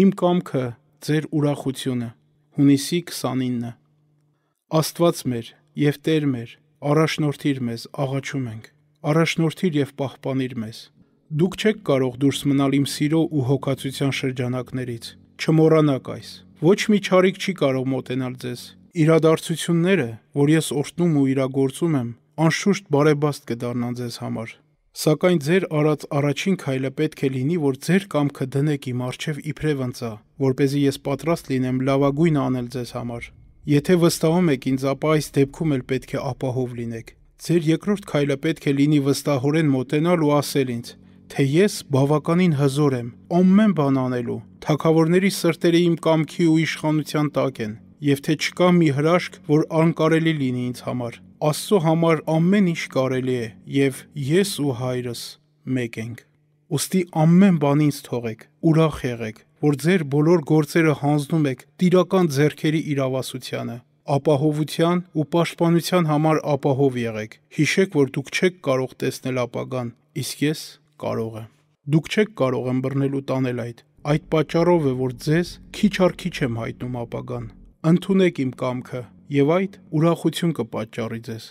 Իմ կամքը ձեր ուրախությունը։ Հունիսի 29-ը։ Աստված մեր եւ Տեր մեր, առաջնորդիր մեզ, աղաչում ենք։ Առաջնորդիր եւ պահպանիր մեզ։ Դուք չեք կարող դուրս մնալ իմ սիրո ու հոգացության շրջանակներից։ Չմոռանաք այս։ Ոչ մի ճարիք չի կարող մոտենալ ձեզ։ Իրադարձությունները, որ ես օրհնում ու իրագործում եմ, անշուշտ բարեբաստ կդառնան ձեզ համար։ Սակայն ձեր արած առաջին քայլը պետք է լինի, որ ձեր կամքը դնեք իմ արջև իբրև ընծա, որ เป զի ես պատրաստ լինեմ լավագույնը անել ձեզ համար։ Եթե վստահում եք ինձ, ապա այս դեպքում էլ պետք է ապահով լինեք։ Ձեր երկրորդ քայլը պետք է լինի վստահորեն մոտենալ ու ասել ինձ, թե ես բավականին հզոր եմ, ամեն բան անելու։ Թակավորների սրտերը իմ կամքի ու իշխանության տակ են եւ թե չկա մի հրաշք, որ անկարելի լինի ինձ համար։ Աստծո համար ամեն ինչ կարելի է եւ ես ու հայրս մեկ ենք։ Ոստի ամեն բան ինձ թողեք, ուրախ եղեք, որ ձեր բոլոր գործերը հանձնում եք տիրական ձեռքերի իրավասությանը ապահովության ու պաշտպանության համար ապահով եղեք։ Հիշեք, որ դուք չեք կարող տեսնել ապագան, իսկ ես կարող եմ։ Դուք չեք կարող ըմբռնել ու տանել այդ։ Այդ պատճառով է, որ ձեզ քիչ առ քիչ եմ հայտնում ապագան։ Ընթունեք իմ կամքը, եւ այդ ուրախություն կպատճառի ձեզ»։